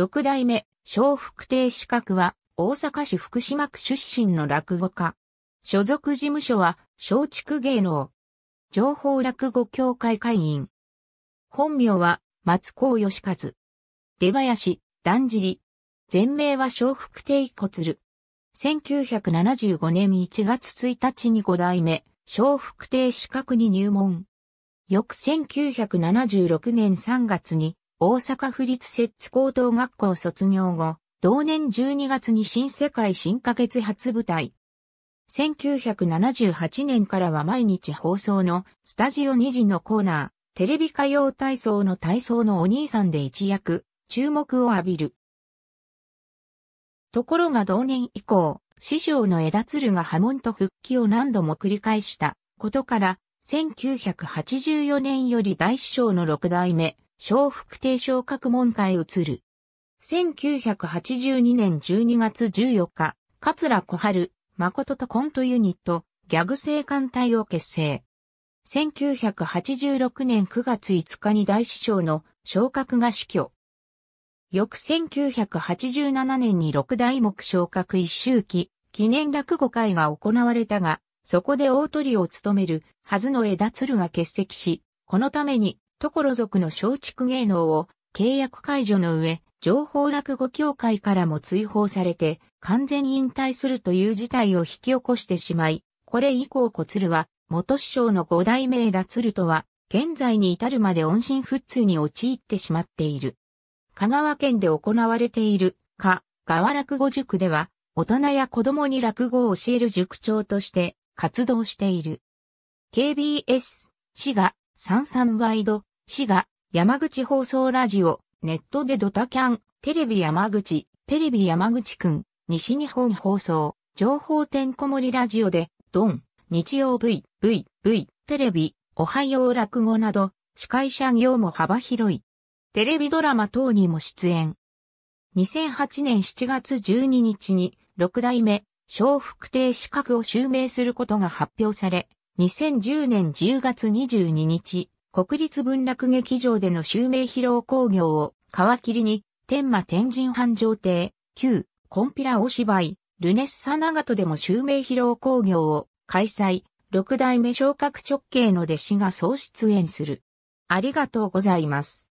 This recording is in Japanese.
六代目、小福亭資格は、大阪市福島区出身の落語家。所属事務所は、松竹芸能。情報落語協会会員。本名は、松高義和。出林、段尻。じ全名は小福亭骨。1975年1月1日に五代目、小福亭資格に入門。翌1976年3月に大阪府立摂津高等学校卒業後、同年12月に新世界新化月初舞台。1978年からは毎日放送のスタジオ2時のコーナー、テレビ歌謡体操の体操のお兄さんで一躍、注目を浴びる。ところが同年以降、師匠の枝鶴が波紋と復帰を何度も繰り返したことから、1984年より大師匠の六代目、小福亭昇格門下へ移る。1982年12月14日、桂小春、誠とコントユニット、ギャグ生艦隊を結成。1986年9月5日に大師匠の昇格が死去。翌1987年に六代目昇格一周期記念落語会が行われたが、そこで大鳥を務めるはずの枝鶴が欠席し、このためにところ族の松竹芸能を契約解除の上、情報落語協会からも追放されて、完全引退するという事態を引き起こしてしまい、これ以降小鶴は、元師匠の五代目枝鶴とは、現在に至るまで音信不通に陥ってしまっている。香川県で行われている、か、川落語塾では、大人や子供に落語を教える塾長として活動している。KBS、滋賀、三々ワイド、滋賀、山口放送ラジオ、ネットでドタキャン、テレビ山口、テレビ山口くん、西日本放送、情報てんこ盛りラジオで、ドン、日曜 V、V、V、テレビ、おはよう落語など、司会者業も幅広い。テレビドラマ等にも出演。2008年7月12日に、六代目、小福亭資格を襲名することが発表され、2010年10月22日、国立文楽劇場での襲名披露興行を皮切りに、天馬天神繁盛亭、旧、コンピラお芝居、ルネッサ長門でも襲名披露興行を開催、六代目昇格直系の弟子が総出演する。ありがとうございます。